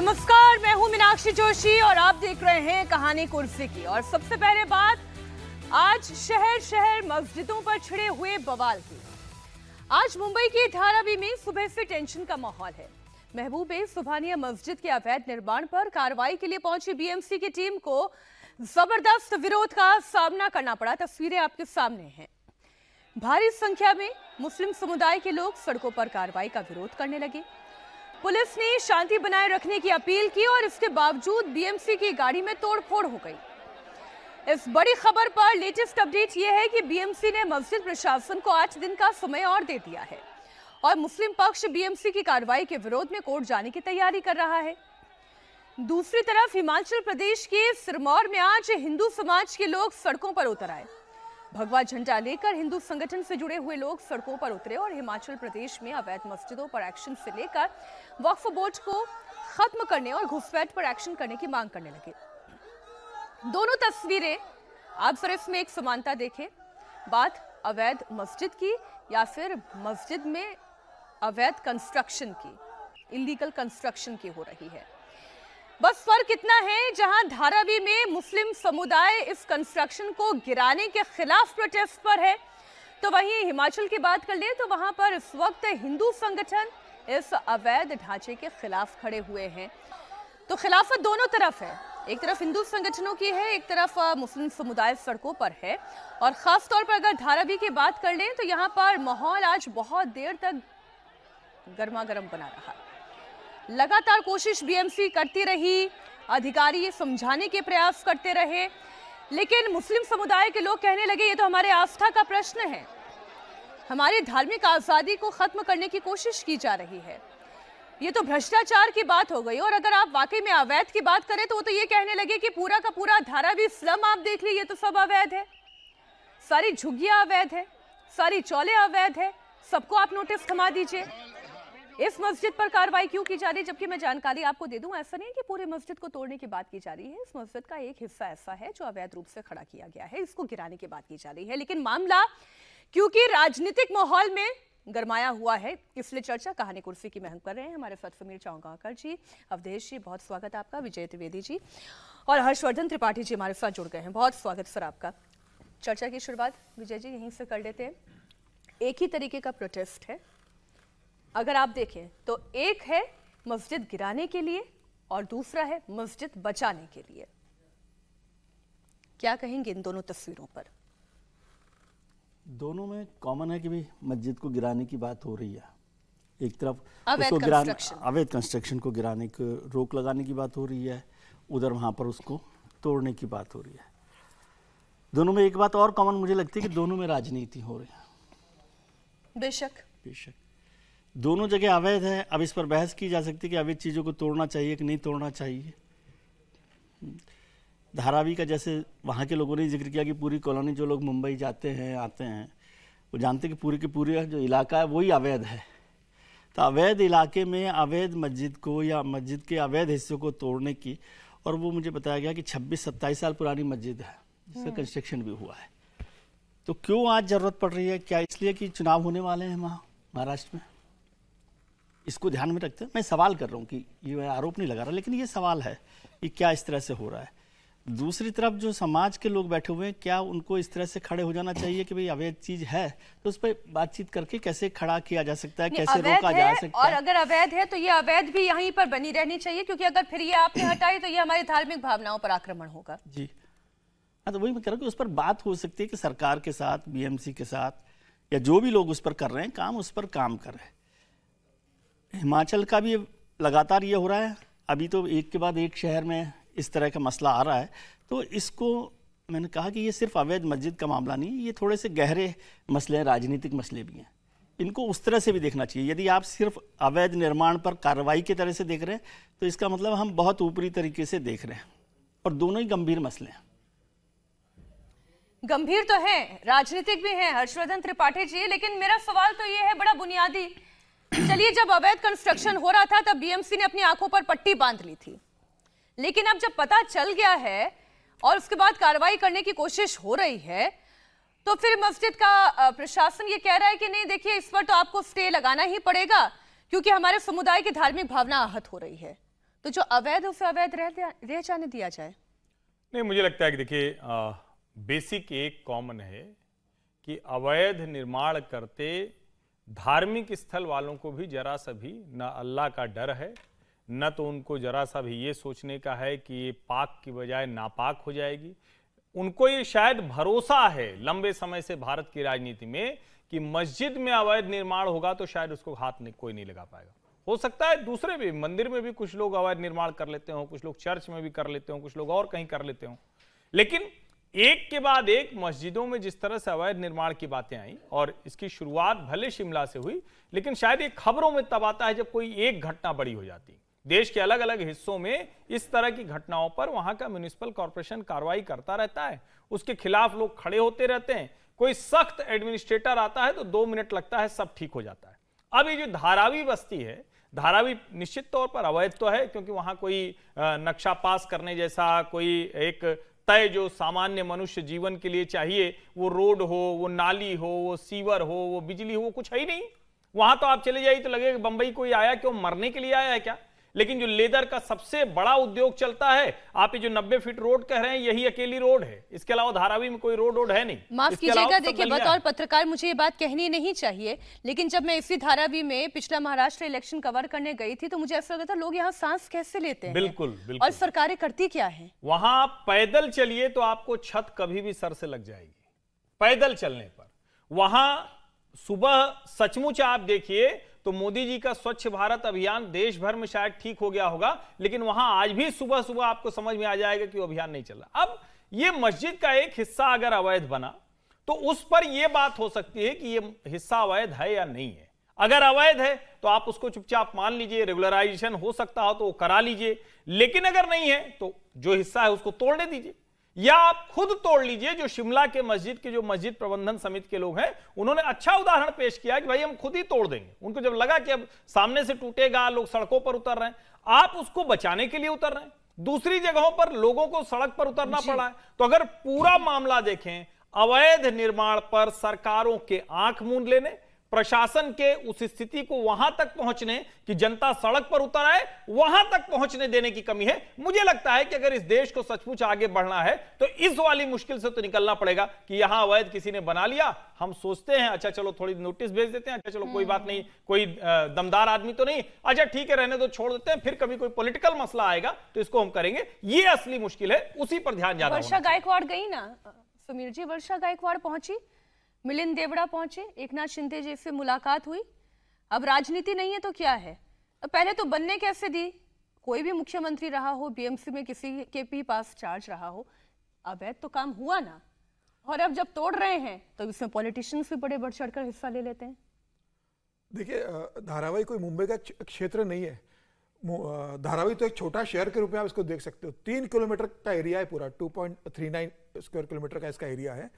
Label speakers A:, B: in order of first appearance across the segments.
A: नमस्कार मैं हूं मीनाक्षी जोशी और आप देख रहे हैं कहानी कुर्सी की और सबसे पहले बात आज शहर शहर मस्जिदों पर छिड़े हुए बवाल की आज मुंबई की धारावी में सुबह से टेंशन का माहौल है महबूब सुबहानिया मस्जिद के अवैध निर्माण पर कार्रवाई के लिए पहुंची बीएमसी की टीम को जबरदस्त विरोध का सामना करना पड़ा तस्वीरें आपके सामने हैं भारी संख्या में मुस्लिम समुदाय के लोग सड़कों पर कार्रवाई का विरोध करने लगे पुलिस ने शांति बनाए रखने की अपील की और इसके बावजूद बीएमसी की गाड़ी में तोड़फोड़ हो गई इस बड़ी खबर पर लेटेस्ट अपडेट यह है कि बीएमसी ने मस्जिद प्रशासन को आठ दिन का समय और दे दिया है और मुस्लिम पक्ष बीएमसी की कार्रवाई के विरोध में कोर्ट जाने की तैयारी कर रहा है दूसरी तरफ हिमाचल प्रदेश के सिरमौर में आज हिंदू समाज के लोग सड़कों पर उतर आए भगवा झंडा लेकर हिंदू संगठन से जुड़े हुए लोग सड़कों पर उतरे और हिमाचल प्रदेश में अवैध मस्जिदों पर एक्शन से लेकर वक्फ बोर्ड को खत्म करने और घुसपैठ पर एक्शन करने की मांग करने लगे दोनों तस्वीरें आप सर इसमें एक समानता देखें बात अवैध मस्जिद की या फिर मस्जिद में अवैध कंस्ट्रक्शन की इलीगल कंस्ट्रक्शन की हो रही है बस फर्क इतना है जहां धारावी में मुस्लिम समुदाय इस कंस्ट्रक्शन को गिराने के खिलाफ प्रोटेस्ट पर है तो वहीं हिमाचल की बात कर ले तो वहां पर इस वक्त हिंदू संगठन इस अवैध ढांचे के खिलाफ खड़े हुए हैं तो खिलाफत दोनों तरफ है एक तरफ हिंदू संगठनों की है एक तरफ मुस्लिम समुदाय सड़कों पर है और ख़ास तौर पर अगर धारावी की बात कर लें तो यहाँ पर माहौल आज बहुत देर तक गर्मा गर्म बना रहा है लगातार कोशिश बीएमसी करती रही अधिकारी ये समझाने के प्रयास करते रहे लेकिन मुस्लिम समुदाय के लोग कहने लगे ये तो हमारे आस्था का प्रश्न है हमारी धार्मिक आज़ादी को ख़त्म करने की कोशिश की जा रही है ये तो भ्रष्टाचार की बात हो गई और अगर आप वाकई में अवैध की बात करें तो वो तो ये कहने लगे कि पूरा का पूरा धारा भी स्लम आप देख लीजिए तो सब अवैध है सारी झुग्गियाँ अवैध है सारी चौले अवैध है सबको आप नोटिस थमा दीजिए इस मस्जिद पर कार्रवाई क्यों की जा रही है जबकि मैं जानकारी आपको दे दूं ऐसा नहीं कि पूरी मस्जिद को तोड़ने की बात की जा रही है इस मस्जिद का एक हिस्सा ऐसा है जो अवैध रूप से खड़ा किया गया है इसको गिराने की बात की जा रही है लेकिन मामला क्योंकि राजनीतिक माहौल में गरमाया हुआ है इसलिए चर्चा कहानी कुर्सी की महंग कर रहे हैं हमारे साथ समीर चौगाकर जी अवधेश जी बहुत स्वागत आपका विजय त्रिवेदी जी और हर्षवर्धन त्रिपाठी जी हमारे साथ जुड़ गए हैं बहुत स्वागत सर आपका चर्चा की शुरुआत विजय जी यहीं से कर लेते हैं एक ही तरीके का प्रोटेस्ट है अगर आप देखें तो एक है मस्जिद गिराने के लिए और दूसरा है मस्जिद बचाने के लिए क्या कहेंगे इन दोनों तस्वीरों पर
B: दोनों में कॉमन है कि भी मस्जिद को गिराने की बात हो रही है एक तरफ उसको गिराने अवैध कंस्ट्रक्शन को गिराने की रोक लगाने की बात हो रही है उधर वहां पर उसको तोड़ने की बात हो रही है दोनों में एक बात और कॉमन मुझे लगती है कि दोनों में राजनीति हो रही
A: है बेशक
B: बेशक दोनों जगह अवैध है अब इस पर बहस की जा सकती है कि अवैध चीज़ों को तोड़ना चाहिए कि नहीं तोड़ना चाहिए धारावी का जैसे वहाँ के लोगों ने जिक्र किया कि पूरी कॉलोनी जो लोग मुंबई जाते हैं आते हैं वो जानते कि पूरी की पूरे जो इलाका है वही अवैध है तो अवैध इलाके में अवैध मस्जिद को या मस्जिद के अवैध हिस्सों को तोड़ने की और वो मुझे बताया गया कि 26 सत्ताईस साल पुरानी मस्जिद है जिसका कंस्ट्रक्शन हाँ। भी हुआ है तो क्यों आज ज़रूरत पड़ रही है क्या इसलिए कि चुनाव होने वाले हैं वहाँ महाराष्ट्र में इसको ध्यान में रखते हैं मैं सवाल कर रहा हूँ कि ये मैं आरोप नहीं लगा रहा लेकिन ये सवाल है कि क्या इस तरह से हो रहा है दूसरी तरफ जो समाज के लोग बैठे हुए हैं क्या उनको इस तरह से खड़े हो जाना चाहिए कि भाई अवैध चीज है तो उस पर बातचीत करके कैसे खड़ा किया जा सकता है कैसे रोका है, जा सकता है
A: और अगर अवैध है तो ये अवैध भी यहीं पर बनी रहनी चाहिए क्योंकि अगर फिर ये आपने हटाई तो ये हमारी धार्मिक भावनाओं पर आक्रमण होगा
B: जी हाँ तो वही मैं कह रहा हूँ उस पर बात हो सकती है कि सरकार के साथ बी के साथ या जो भी लोग उस पर कर रहे हैं काम उस पर काम कर रहे हैं हिमाचल का भी लगातार ये हो रहा है अभी तो एक के बाद एक शहर में इस तरह का मसला आ रहा है तो इसको मैंने कहा कि ये सिर्फ अवैध मस्जिद का मामला नहीं है ये थोड़े से गहरे मसले हैं राजनीतिक मसले भी हैं इनको उस तरह से भी देखना चाहिए यदि आप सिर्फ अवैध निर्माण पर कार्रवाई की तरह से देख रहे हैं तो इसका मतलब हम बहुत ऊपरी तरीके से देख रहे हैं और दोनों ही गंभीर मसले हैं
A: गंभीर तो हैं राजनीतिक भी हैं हर्षवर्धन त्रिपाठी जी लेकिन मेरा सवाल तो ये है बड़ा बुनियादी चलिए जब अवैध कंस्ट्रक्शन हो रहा था तब बीएमसी ने अपनी आंखों पर पट्टी बांध ली थी लेकिन अब जब पता चल गया है और उसके बाद कार्रवाई करने की कोशिश हो रही है तो फिर मस्जिद का प्रशासन ये कह रहा है कि नहीं देखिए इस पर तो आपको स्टे लगाना ही पड़ेगा क्योंकि हमारे समुदाय की धार्मिक भावना आहत हो रही है तो जो अवैध उसे अवैध रह, रह जाने दिया जाए
C: नहीं मुझे लगता है कि देखिए बेसिक एक कॉमन है कि अवैध निर्माण करते धार्मिक स्थल वालों को भी जरा सा भी ना अल्लाह का डर है न तो उनको जरा सा भी ये सोचने का है कि ये पाक की बजाय नापाक हो जाएगी उनको ये शायद भरोसा है लंबे समय से भारत की राजनीति में कि मस्जिद में अवैध निर्माण होगा तो शायद उसको हाथ नहीं कोई नहीं लगा पाएगा हो सकता है दूसरे भी मंदिर में भी कुछ लोग अवैध निर्माण कर लेते हो कुछ लोग चर्च में भी कर लेते हो कुछ लोग और कहीं कर लेते हो लेकिन एक के बाद एक मस्जिदों में जिस तरह से अवैध निर्माण की बातें आई और इसकी शुरुआत भले शिमला से हुई लेकिन शायद ये खबरों में तब आता है जब कोई एक घटना बड़ी हो जाती देश के अलग अलग हिस्सों में इस तरह की घटनाओं पर वहां का म्यूनिसिपल कॉरपोरेशन कार्रवाई करता रहता है उसके खिलाफ लोग खड़े होते रहते हैं कोई सख्त एडमिनिस्ट्रेटर आता है तो दो मिनट लगता है सब ठीक हो जाता है अब ये जो धारावी बस्ती है धारावी निश्चित तौर पर अवैध तो है क्योंकि वहां कोई नक्शा पास करने जैसा कोई एक तय जो सामान्य मनुष्य जीवन के लिए चाहिए वो रोड हो वो नाली हो वो सीवर हो वो बिजली हो वो कुछ है ही नहीं वहां तो आप चले जाइए तो लगेगा बंबई कोई आया क्यों मरने के लिए आया है क्या लेकिन जो लेदर का सबसे बड़ा उद्योग चलता है आप ये जो 90 फीट रोड कह रहे हैं यही अकेली रोड है इसके अलावा धारावी में कोई रोड रोड है नहीं माफ कीजिएगा देखिए बतौर
A: पत्रकार मुझे ये बात कहनी नहीं चाहिए लेकिन जब मैं इसी धारावी में पिछला महाराष्ट्र इलेक्शन कवर करने गई थी तो मुझे ऐसा लगा था लोग यहाँ सांस कैसे लेते हैं बिल्कुल बिल्कुल और सरकारें करती क्या है
C: वहां पैदल चलिए तो आपको छत कभी भी सर से लग जाएगी पैदल चलने पर वहां सुबह सचमुच आप देखिए तो मोदी जी का स्वच्छ भारत अभियान देश भर में शायद ठीक हो गया होगा लेकिन वहां आज भी सुबह सुबह आपको समझ में आ जाएगा कि अभियान नहीं चला अब ये मस्जिद का एक हिस्सा अगर अवैध बना तो उस पर यह बात हो सकती है कि यह हिस्सा अवैध है या नहीं है अगर अवैध है तो आप उसको चुपचाप मान लीजिए रेगुलराइजेशन हो सकता हो तो वो करा लीजिए लेकिन अगर नहीं है तो जो हिस्सा है उसको तोड़ने दीजिए या आप खुद तोड़ लीजिए जो शिमला के मस्जिद के जो मस्जिद प्रबंधन समिति के लोग हैं उन्होंने अच्छा उदाहरण पेश किया कि भाई हम खुद ही तोड़ देंगे उनको जब लगा कि अब सामने से टूटेगा लोग सड़कों पर उतर रहे हैं आप उसको बचाने के लिए उतर रहे हैं दूसरी जगहों पर लोगों को सड़क पर उतरना पड़ा है तो अगर पूरा मामला देखें अवैध निर्माण पर सरकारों के आंख मूंद लेने प्रशासन के उस स्थिति को वहां तक पहुंचने कि जनता सड़क पर उतर आए वहां तक पहुंचने देने की कमी है मुझे लगता है कि अगर इस देश को सचमुच आगे बढ़ना है तो इस वाली मुश्किल से तो निकलना पड़ेगा कि यहां अवैध किसी ने बना लिया हम सोचते हैं अच्छा चलो थोड़ी नोटिस भेज देते हैं अच्छा चलो कोई बात हम्म। नहीं कोई दमदार आदमी तो नहीं अच्छा ठीक है रहने तो छोड़ देते हैं फिर कभी कोई पोलिटिकल मसला आएगा तो इसको हम करेंगे ये असली मुश्किल है उसी पर ध्यान ज्यादा वर्षा
A: गायकवाड़ गई ना समीर जी वर्षा गायकवाड़ पहुंची मिलिंद देवड़ा पहुंचे एक नाथ शिंदे जी से मुलाकात हुई अब राजनीति नहीं है तो क्या है पहले तो बनने कैसे दी कोई भी मुख्यमंत्री रहा हो बीएमसी में किसी के भी पास चार्ज रहा हो अवैध तो काम हुआ ना और अब जब तोड़ रहे हैं तो इसमें पॉलिटिशियंस भी बड़े बढ़ चढ़ हिस्सा ले लेते हैं
D: देखिए धारावाही कोई मुंबई का क्षेत्र नहीं है धारावाही तो एक छोटा शहर के रूप में आप इसको देख सकते हो तीन किलोमीटर का एरिया है पूरा नाइन स्क्वायर किलोमीटर का इसका एरिया है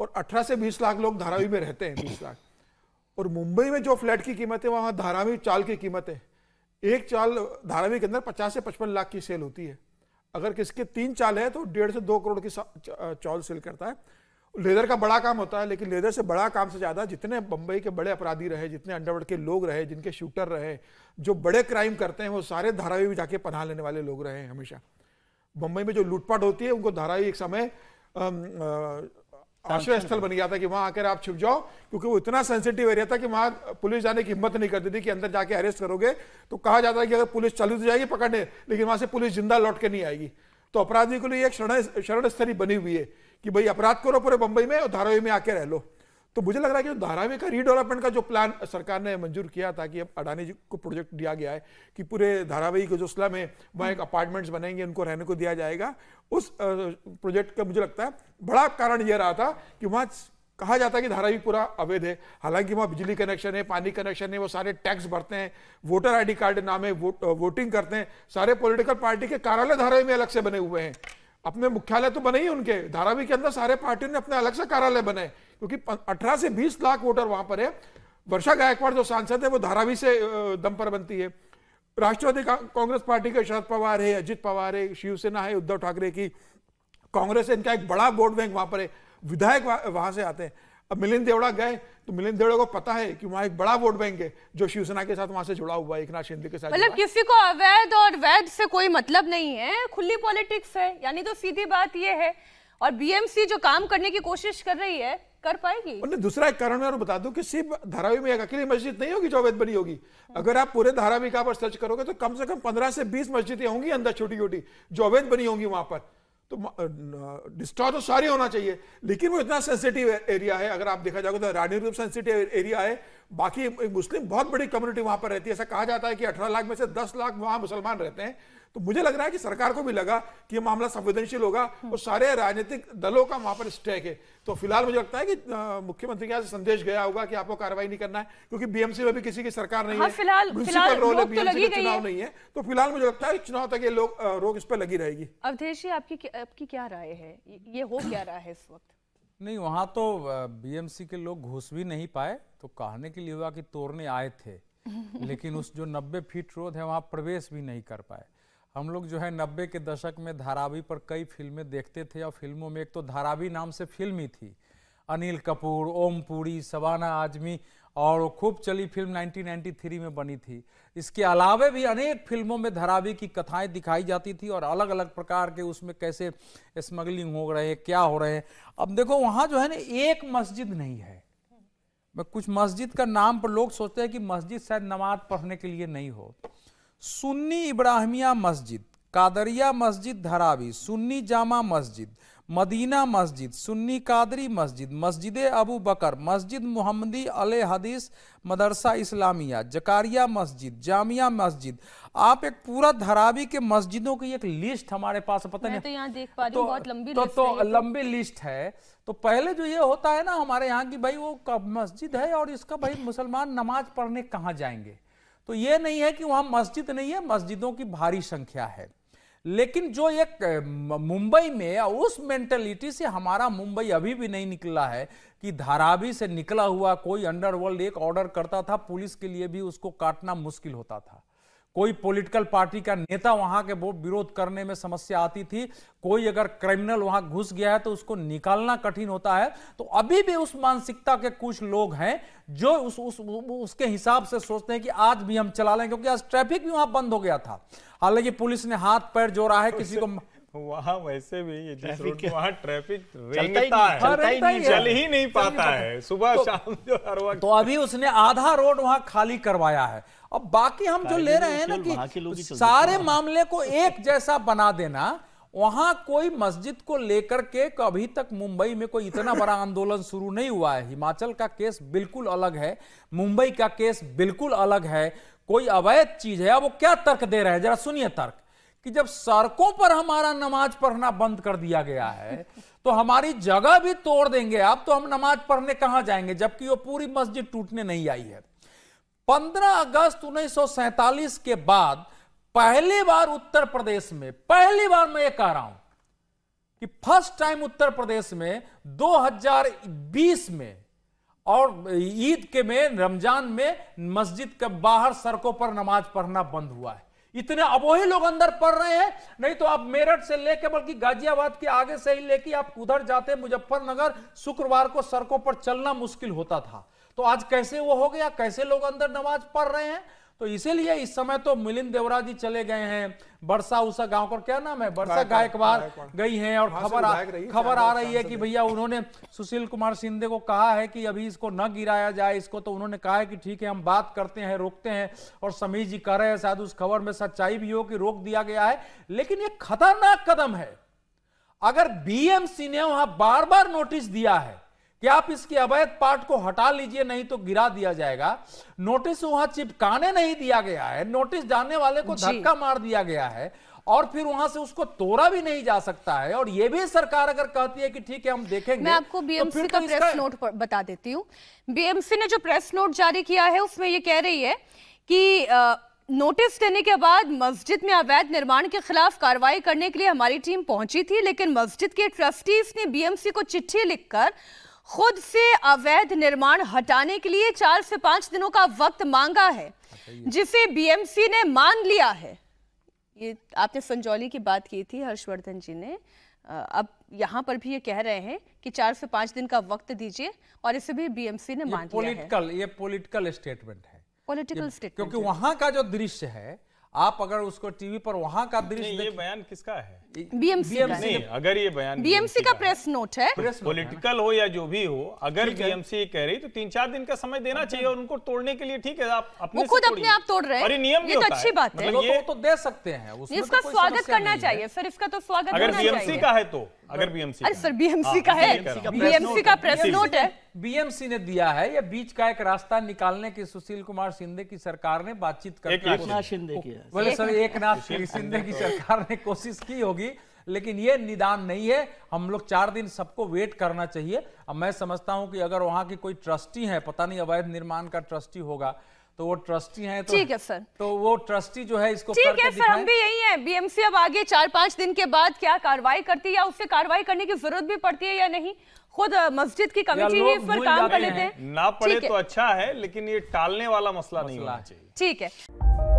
D: और 18 से 20 लाख लोग धारावी में रहते हैं 20 लाख और मुंबई में जो फ्लैट की कीमत है वहाँ धारावी चाल की कीमत है एक चाल धारावी के अंदर 50 से 55 लाख की सेल होती है अगर किसके तीन चाल है तो डेढ़ से दो करोड़ की चौल सेल करता है लेदर का बड़ा काम होता है लेकिन लेदर से बड़ा काम से ज़्यादा जितने बम्बई के बड़े अपराधी रहे जितने अंडरवर्ल्ड के लोग रहे जिनके शूटर रहे जो बड़े क्राइम करते हैं वो सारे धारावी में जाके पनाह लेने वाले लोग रहे हैं हमेशा बम्बई में जो लूटपाट होती है उनको धारावी एक समय आश्रय स्थल बन गया था कि वहां आकर आप छिप जाओ क्योंकि वो इतना सेंसिटिव एरिया था कि वहां पुलिस जाने की हिम्मत नहीं करती थी कि अंदर जाके अरेस्ट करोगे तो कहा जाता है कि अगर पुलिस चली तो जाएगी पकड़ने लेकिन वहां से पुलिस जिंदा लौट के नहीं आएगी तो अपराधी के लिए एक शरण शरण स्थली बनी हुई है कि भाई अपराध करो पूरे बंबई में और धारावी में आके रह लो तो मुझे लग रहा है कि धारावी का रीडेवलपमेंट का जो प्लान सरकार ने मंजूर किया था कि अब अडानी जी को प्रोजेक्ट दिया गया है कि पूरे धारावी के जो स्लम है वहाँ एक अपार्टमेंट्स बनेंगे उनको रहने को दिया जाएगा उस प्रोजेक्ट का मुझे लगता है बड़ा कारण यह रहा था कि वहाँ कहा जाता है कि धारावी पूरा अवैध है हालांकि वहाँ बिजली कनेक्शन है पानी कनेक्शन है वो सारे टैक्स भरते हैं वोटर आई कार्ड नाम है वो, वोटिंग करते हैं सारे पोलिटिकल पार्टी के कार्यालय धारावी में अलग से बने हुए हैं अपने मुख्यालय तो बने ही उनके धारावी के अंदर सारे पार्टियों ने अपने अलग से कार्यालय बनाए क्योंकि अठारह से बीस लाख वोटर वहां पर है वर्षा गायकवाड़ जो सांसद है वो धारावी से दम पर बनती है राष्ट्रवादी कांग्रेस पार्टी के शरद पवार है अजित पवार है शिवसेना है उद्धव ठाकरे की कांग्रेस इनका एक बड़ा वोट बैंक वहां पर है विधायक वहां से आते हैं अब मिलिंद देवड़ा गए तो मिलिंद देवड़ा को पता है कि वहां एक बड़ा वोट बैंक है जो शिवसेना के साथ वहां से जुड़ा हुआ है एक नाथ शिंदे के साथ मतलब किसी
A: को अवैध और वैध से कोई मतलब नहीं है खुली पॉलिटिक्स है यानी तो सीधी बात यह है और बीएमसी जो काम करने की कोशिश कर रही है कर पाएगी उन्हें दूसरा
D: एक कारण मैं और बता दूं कि सिर्फ धारावी में एक अकेली मस्जिद नहीं होगी जो अवैध बनी होगी अगर आप पूरे धारावी का सर्च करोगे तो कम से कम पंद्रह से बीस मस्जिदें होंगी अंदर छोटी छोटी जो अवैध बनी होंगी वहां पर तो डिस्टॉर तो सारी होना चाहिए लेकिन वो इतना सेंसिटिव एरिया है अगर आप देखा जाओगे तो रानी रूप सेंसिटिव एरिया है बाकी एक मुस्लिम बहुत बड़ी कम्युनिटी वहां पर रहती है ऐसा कहा जाता है कि अठारह लाख में से दस लाख वहां मुसलमान रहते हैं तो मुझे लग रहा है कि सरकार को भी लगा कि ये मामला संवेदनशील होगा और सारे राजनीतिक दलों का वहां पर स्टैक है तो फिलहाल मुझे लगता है कि मुख्यमंत्री के यहाँ संदेश गया होगा कि आपको कार्रवाई नहीं करना है क्योंकि बीएमसी में भी किसी की सरकार नहीं हाँ, है फिलहाल फिलहाल रोल तो लगी गई है नहीं है तो फिलहाल
E: मुझे लगता है चुनाव तक ये लोग रोक इस पर लगी रहेगी
A: अवधेश जी आपकी आपकी क्या राय है ये हो क्या रहा है इस वक्त
E: नहीं वहाँ तो बीएमसी के लोग घुस भी नहीं पाए तो कहने के लिए हुआ कि तोड़ने आए थे लेकिन उस जो 90 फीट रोड है वहाँ प्रवेश भी नहीं कर पाए हम लोग जो है नब्बे के दशक में धारावी पर कई फिल्में देखते थे और फिल्मों में एक तो धारावी नाम से फिल्म ही थी अनिल कपूर ओम पुरी सवाना आजमी और वो खूब चली फिल्म 1993 में बनी थी इसके अलावे भी अनेक फिल्मों में धरावी की कथाएं दिखाई जाती थी और अलग अलग प्रकार के उसमें कैसे स्मगलिंग हो रहे हैं क्या हो रहे हैं अब देखो वहाँ जो है ना एक मस्जिद नहीं है मैं कुछ मस्जिद का नाम पर लोग सोचते हैं कि मस्जिद शायद नमाज पढ़ने के लिए नहीं हो सुन्नी इब्राहिमिया मस्जिद कादरिया मस्जिद धरावी सुन्नी जामा मस्जिद मदीना मस्जिद सुन्नी कादरी मस्जिद मस्जिद अबू बकर मस्जिद मोहम्मदी अल हदीस मदरसा इस्लामिया जकारिया मस्जिद जामिया मस्जिद आप एक पूरा धरावी के मस्जिदों की एक लिस्ट हमारे पास पता नहीं तो
A: यहाँ देख पा रही तो, बहुत लंबी तो, लिस्ट तो, तो लंबी
E: लिस्ट है तो पहले जो ये होता है ना हमारे यहाँ की भाई वो मस्जिद है और इसका भाई मुसलमान नमाज पढ़ने कहाँ जाएंगे तो ये नहीं है कि वहाँ मस्जिद नहीं है मस्जिदों की भारी संख्या है लेकिन जो एक मुंबई में उस मेंटेलिटी से हमारा मुंबई अभी भी नहीं निकला है कि धारावी से निकला हुआ कोई अंडरवर्ल्ड एक ऑर्डर करता था पुलिस के लिए भी उसको काटना मुश्किल होता था कोई पॉलिटिकल पार्टी का नेता वहां के वो विरोध करने में समस्या आती थी कोई अगर क्रिमिनल वहां घुस गया है तो उसको निकालना कठिन होता है तो अभी भी उस मानसिकता के कुछ लोग हैं जो उस, उस उसके हिसाब से सोचते हैं कि आज भी हम चला लें क्योंकि आज ट्रैफिक भी वहां बंद हो गया था हालांकि पुलिस ने हाथ पैर जोड़ा है किसी को
C: वहाँ वैसे भी ये जिस रोड वहाँ ट्रैफिक रेंगता है चलता ही हाँ, नहीं चल ही नहीं पाता है सुबह तो- शाम
E: जो हर वक्त तो अभी उसने आधा रोड वहाँ खाली करवाया है अब बाकी हम जो ले रहे हैं ना कि सारे मामले को एक जैसा बना देना वहां कोई मस्जिद को लेकर के अभी तक मुंबई में कोई इतना बड़ा आंदोलन शुरू नहीं हुआ है हिमाचल का केस बिल्कुल अलग है मुंबई का केस बिल्कुल अलग है कोई अवैध चीज है अब वो क्या तर्क दे रहे हैं जरा सुनिए तर्क कि जब सड़कों पर हमारा नमाज पढ़ना बंद कर दिया गया है तो हमारी जगह भी तोड़ देंगे आप तो हम नमाज पढ़ने कहां जाएंगे जबकि वो पूरी मस्जिद टूटने नहीं आई है 15 अगस्त उन्नीस के बाद पहली बार उत्तर प्रदेश में पहली बार मैं ये कह रहा हूं कि फर्स्ट टाइम उत्तर प्रदेश में 2020 में और ईद के में रमजान में मस्जिद के बाहर सड़कों पर नमाज पढ़ना बंद हुआ है इतने अब वही लोग अंदर पढ़ रहे हैं नहीं तो आप मेरठ से लेके बल्कि गाजियाबाद के आगे से ही लेके आप उधर जाते मुजफ्फरनगर शुक्रवार को सड़कों पर चलना मुश्किल होता था तो आज कैसे वो हो गया कैसे लोग अंदर नमाज पढ़ रहे हैं तो इसीलिए इस समय तो मिलिंद देवरा जी चले गए हैं बरसा उषा गांव का क्या नाम है बरसा गायकवाड़ गई हैं और खबर खबर आ रही है कि भैया उन्होंने सुशील कुमार शिंदे को कहा है कि अभी इसको न गिराया जाए इसको तो उन्होंने कहा है कि ठीक है हम बात करते हैं रोकते हैं और समीर जी कह रहे हैं शायद उस खबर में सच्चाई भी हो कि रोक दिया गया है लेकिन ये खतरनाक कदम है अगर बीएमसी ने वहां बार बार नोटिस दिया है कि आप इसके अवैध पार्ट को हटा लीजिए नहीं तो गिरा दिया जाएगा नोटिस वहां चिपकाने नहीं दिया गया है नोटिस जाने वाले को धक्का मार दिया गया है और फिर वहां से उसको तोड़ा भी नहीं जा सकता है और यह भी सरकार अगर कहती है कि ठीक है हम देखेंगे मैं आपको बीएमसी तो का प्रेस प्रेस नोट
A: बता देती हूँ बीएमसी ने जो प्रेस नोट जारी किया है उसमें ये कह रही है कि आ, नोटिस देने के बाद मस्जिद में अवैध निर्माण के खिलाफ कार्रवाई करने के लिए हमारी टीम पहुंची थी लेकिन मस्जिद के ट्रस्टीज ने बीएमसी को चिट्ठी लिखकर खुद से अवैध निर्माण हटाने के लिए चार से पांच दिनों का वक्त मांगा है अच्छा, जिसे बीएमसी ने मान लिया है ये आपने संजौली की बात की थी हर्षवर्धन जी ने अब यहाँ पर भी ये कह रहे हैं कि चार से पांच दिन का वक्त दीजिए और इसे भी बीएमसी ने मान पोलिटिकल
E: ये पोलिटिकल स्टेटमेंट है
A: पोलिटिकल स्टेटमेंट क्योंकि वहां
E: का जो दृश्य है आप अगर उसको टीवी पर वहां का दृश्य बयान किसका है बीएमसी का नहीं अगर ये बयान बीएमसी
A: का प्रेस नोट है
C: पॉलिटिकल हो या जो भी हो अगर बीएमसी कह रही तो तीन चार दिन का समय देना चाहिए और उनको तोड़ने के लिए ठीक है आप अपने खुद अपने आप तोड़ रहे हैं नियम ये तो अच्छी बात है ये तो दे सकते
E: हैं इसका स्वागत करना चाहिए
A: सर इसका तो स्वागत अगर बीएमसी का
E: है तो अगर बीएमसी अरे सर बीएमसी का है बीएमसी का प्रेस नोट है बीएमसी ने दिया है या बीच का एक रास्ता निकालने की सुशील कुमार शिंदे की सरकार ने बातचीत कर सर एक नाथ शिंदे की सरकार ने कोशिश की होगी लेकिन ये निदान नहीं है हम लोग चार दिन सबको वेट करना चाहिए अब मैं समझता हूँ कि अगर वहाँ की कोई ट्रस्टी है पता नहीं अवैध निर्माण का ट्रस्टी होगा तो वो ट्रस्टी तो- ठीक तो है सर तो वो ट्रस्टी जो है इसको ठीक है सर हम भी
A: यही है बीएमसी अब आगे चार पांच दिन के बाद क्या कार्रवाई करती है या उससे कार्रवाई करने की जरूरत भी पड़ती है या नहीं खुद मस्जिद की कमेटी ही इस पर काम कर लेते हैं
C: ना पड़े तो अच्छा है लेकिन ये टालने वाला मसला नहीं होना चाहिए
A: ठीक है